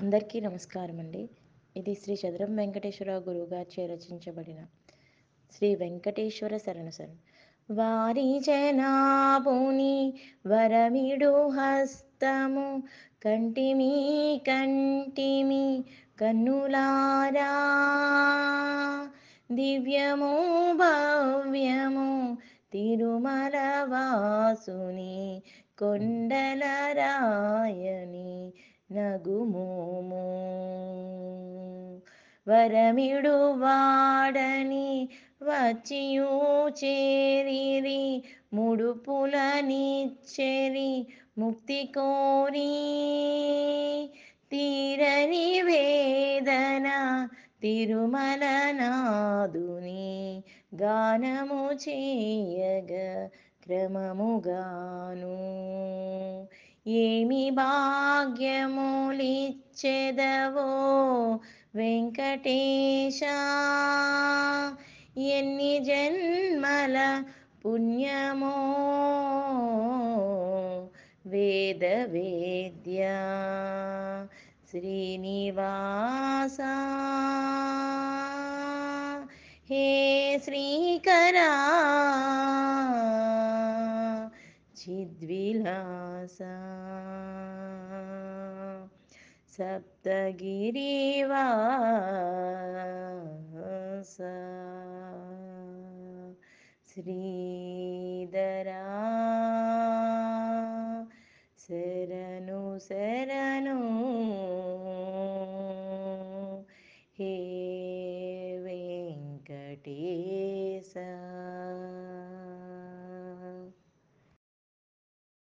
అందరికీ నమస్కారం అండి ఇది శ్రీ చదురం వెంకటేశ్వర చే రచించబడిన శ్రీ వెంకటేశ్వర శరణసరం వారి జనాభుని వరమిడు హస్తము కంటిమి కంటిమి కన్నులారా దివ్యము భవ్యము తిరుమల వాసుని కొండల రాయని నగుమోము వరమిడు వాడని వచ్చియు చేరిరి ముడుపుల చెరి ముక్తి కోరి తీరని వేదన నాదుని గానము చేయగ క్రమముగాను ఏమి భాగ్యములిచ్చెదవో వెంకటేశ ఎన్ని జన్మల పుణ్యమో వేద వేద్య శ్రీనివాస హే శ్రీకరా चिद्विलासा सप्तगिरिवासा श्री